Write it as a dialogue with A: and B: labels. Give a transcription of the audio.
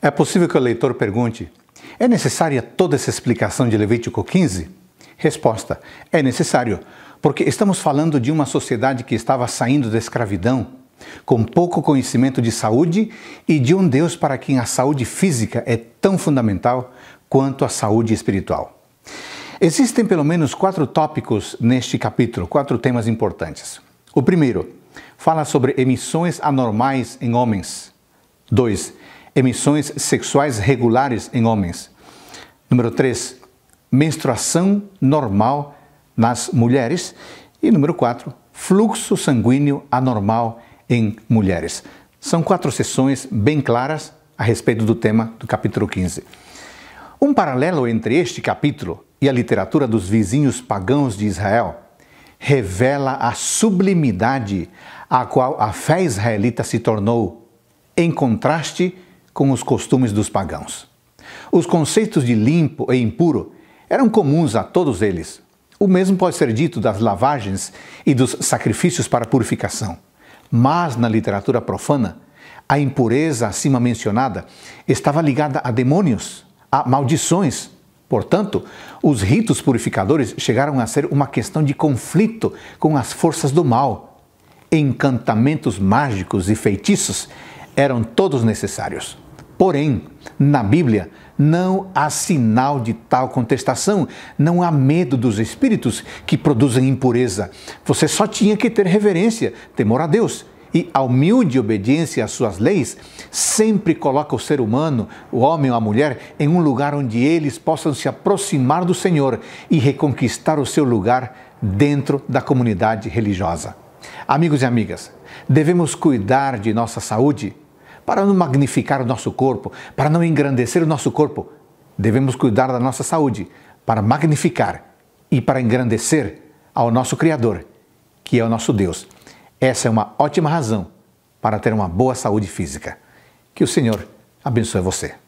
A: É possível que o leitor pergunte: é necessária toda essa explicação de Levítico 15? Resposta: é necessário, porque estamos falando de uma sociedade que estava saindo da escravidão, com pouco conhecimento de saúde e de um Deus para quem a saúde física é tão fundamental quanto a saúde espiritual. Existem pelo menos quatro tópicos neste capítulo, quatro temas importantes. O primeiro fala sobre emissões anormais em homens. Dois, emissões sexuais regulares em homens. Número 3, menstruação normal nas mulheres. E número 4, fluxo sanguíneo anormal em mulheres. São quatro sessões bem claras a respeito do tema do capítulo 15. Um paralelo entre este capítulo e a literatura dos vizinhos pagãos de Israel revela a sublimidade a qual a fé israelita se tornou, em contraste com os costumes dos pagãos. Os conceitos de limpo e impuro eram comuns a todos eles. O mesmo pode ser dito das lavagens e dos sacrifícios para purificação. Mas na literatura profana, a impureza acima mencionada estava ligada a demônios, a maldições. Portanto, os ritos purificadores chegaram a ser uma questão de conflito com as forças do mal. Encantamentos mágicos e feitiços eram todos necessários. Porém, na Bíblia não há sinal de tal contestação, não há medo dos espíritos que produzem impureza. Você só tinha que ter reverência, temor a Deus e a humilde obediência às suas leis sempre coloca o ser humano, o homem ou a mulher, em um lugar onde eles possam se aproximar do Senhor e reconquistar o seu lugar dentro da comunidade religiosa. Amigos e amigas, devemos cuidar de nossa saúde para não magnificar o nosso corpo, para não engrandecer o nosso corpo, devemos cuidar da nossa saúde para magnificar e para engrandecer ao nosso Criador, que é o nosso Deus. Essa é uma ótima razão para ter uma boa saúde física. Que o Senhor abençoe você.